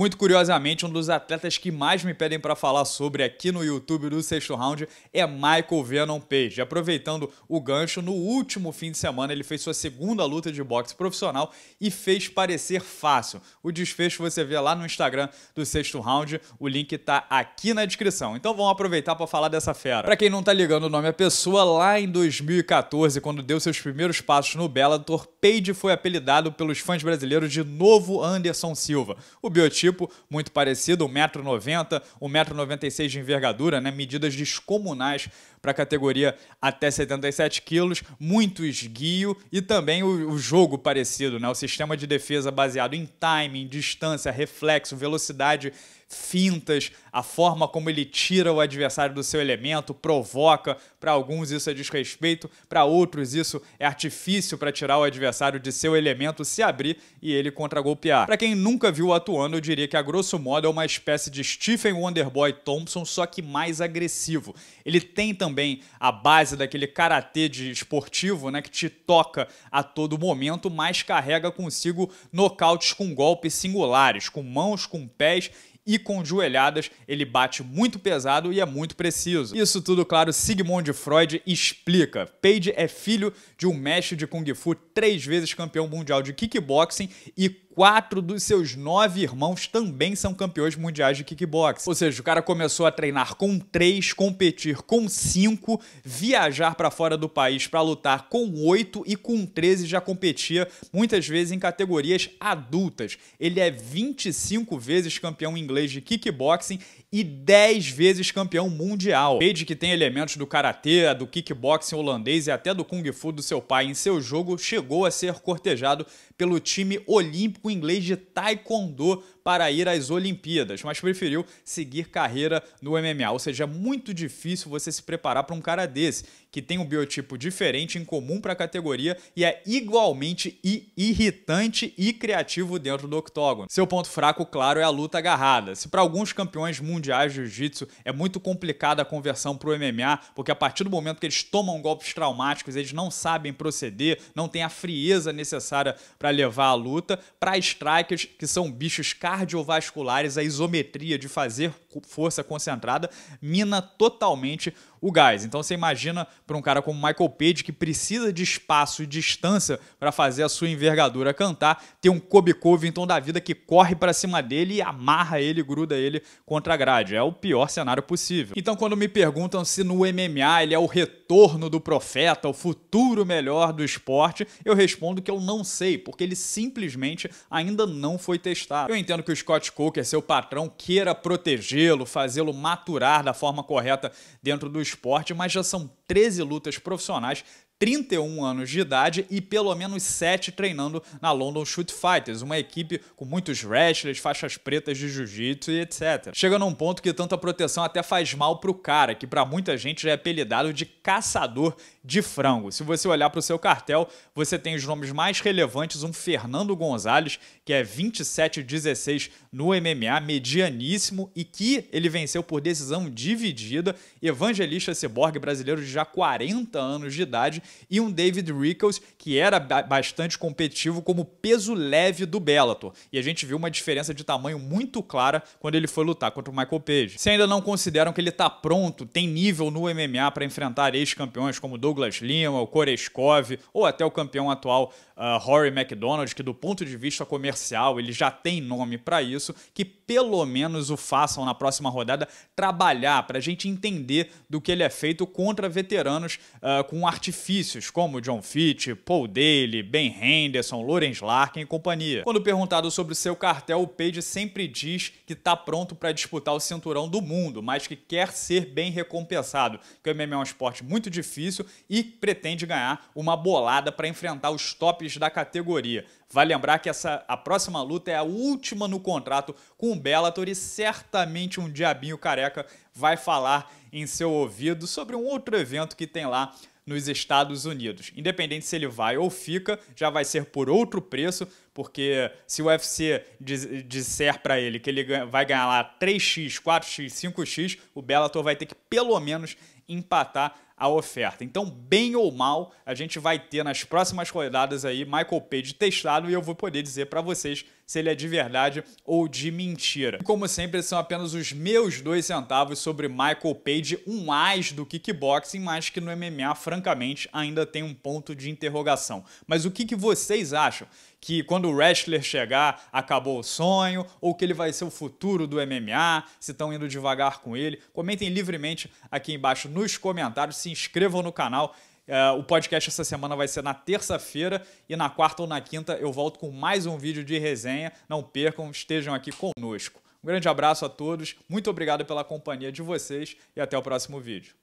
Muito curiosamente, um dos atletas que mais me pedem para falar sobre aqui no YouTube do sexto round é Michael Venom Page. Aproveitando o gancho, no último fim de semana ele fez sua segunda luta de boxe profissional e fez parecer fácil. O desfecho você vê lá no Instagram do sexto round, o link tá aqui na descrição. Então vamos aproveitar para falar dessa fera. Para quem não tá ligando o nome à pessoa, lá em 2014, quando deu seus primeiros passos no Bellator, Page foi apelidado pelos fãs brasileiros de novo Anderson Silva. O biotipo tipo, muito parecido, 1,90m, 1,96m de envergadura, né? medidas descomunais para a categoria até 77 quilos, muito esguio e também o, o, jogo parecido, né? O sistema de defesa baseado em timing, distância, reflexo, velocidade, fintas, a forma como ele tira o adversário do seu elemento, provoca. Para alguns isso é desrespeito, para outros isso é artifício para tirar o adversário de seu elemento, se abrir e ele contra-golpear. Para quem nunca viu atuando, eu diria que a grosso modo é uma espécie de Stephen Wonderboy Thompson, só que mais agressivo. Ele tem também também a base daquele karatê de esportivo, né, que te toca a todo momento, mas carrega consigo nocautes com golpes singulares, com mãos, com pés e com joelhadas, ele bate muito pesado e é muito preciso. Isso tudo, claro, Sigmund Freud explica. Page é filho de um mestre de Kung Fu três vezes campeão mundial de kickboxing e quatro dos seus nove irmãos também são campeões mundiais de kickbox. Ou seja, o cara começou a treinar com três, competir com cinco, viajar para fora do país para lutar com oito e com 13 já competia muitas vezes em categorias adultas. Ele é 25 vezes campeão inglês de kickboxing e 10 vezes campeão mundial. Page, que tem elementos do karatê, do kickboxing holandês e até do kung fu do seu pai em seu jogo, chegou a ser cortejado pelo time olímpico inglês de taekwondo para ir às Olimpíadas, mas preferiu seguir carreira no MMA. Ou seja, é muito difícil você se preparar para um cara desse, que tem um biotipo diferente, incomum para a categoria e é igualmente irritante e criativo dentro do octógono. Seu ponto fraco, claro, é a luta agarrada. Se para alguns campeões mundiais de jiu-jitsu é muito complicada a conversão para o MMA, porque a partir do momento que eles tomam golpes traumáticos, eles não sabem proceder, não têm a frieza necessária para levar a luta, para para que são bichos cardiovasculares, a isometria de fazer força concentrada mina totalmente o gás. Então você imagina para um cara como Michael Page, que precisa de espaço e distância para fazer a sua envergadura cantar, ter um Kobe Covington da vida que corre para cima dele e amarra ele, gruda ele contra a grade. É o pior cenário possível. Então quando me perguntam se no MMA ele é o retorno do profeta, o futuro melhor do esporte, eu respondo que eu não sei, porque ele simplesmente ainda não foi testado. Eu entendo que o Scott Coker, seu patrão, queira protegê-lo, fazê-lo maturar da forma correta dentro do esporte, mas já são 13 lutas profissionais, 31 anos de idade e pelo menos 7 treinando na London Shoot Fighters, uma equipe com muitos wrestlers, faixas pretas de jiu-jitsu e etc. Chega num ponto que tanta proteção até faz mal pro cara, que para muita gente já é apelidado de caçador de frango. Se você olhar pro seu cartel, você tem os nomes mais relevantes, um Fernando Gonzalez, que é 27-16 no MMA, medianíssimo e que ele venceu por decisão dividida, Evangelista Cyborg brasileiro de já 40 anos de idade, e um David Rickles, que era bastante competitivo como peso leve do Bellator. E a gente viu uma diferença de tamanho muito clara quando ele foi lutar contra o Michael Page. Se ainda não consideram que ele está pronto, tem nível no MMA para enfrentar ex-campeões como Douglas Lima, o Koreskov ou até o campeão atual uh, Rory McDonald, que do ponto de vista comercial ele já tem nome para isso, que pelo menos o façam na próxima rodada trabalhar para a gente entender do que ele é feito contra veteranos veteranos uh, com artifícios como John Fitch, Paul Daly, Ben Henderson, Lawrence Larkin e companhia. Quando perguntado sobre seu cartel, o Page sempre diz que está pronto para disputar o cinturão do mundo, mas que quer ser bem recompensado, que o MMA é um esporte muito difícil e pretende ganhar uma bolada para enfrentar os tops da categoria. vale lembrar que essa, a próxima luta é a última no contrato com o Bellator e certamente um diabinho careca vai falar em seu ouvido sobre um outro evento que tem lá nos Estados Unidos. Independente se ele vai ou fica, já vai ser por outro preço, porque se o UFC disser para ele que ele vai ganhar lá 3x, 4x, 5x, o Bellator vai ter que pelo menos empatar a oferta. Então, bem ou mal, a gente vai ter nas próximas rodadas aí Michael Page testado e eu vou poder dizer para vocês se ele é de verdade ou de mentira. E como sempre, são apenas os meus dois centavos sobre Michael Page, um mais do kickboxing, mas que no MMA, francamente, ainda tem um ponto de interrogação. Mas o que, que vocês acham? que quando o wrestler chegar, acabou o sonho, ou que ele vai ser o futuro do MMA, se estão indo devagar com ele. Comentem livremente aqui embaixo nos comentários, se inscrevam no canal é, o podcast essa semana vai ser na terça-feira e na quarta ou na quinta eu volto com mais um vídeo de resenha. Não percam, estejam aqui conosco. Um grande abraço a todos, muito obrigado pela companhia de vocês e até o próximo vídeo.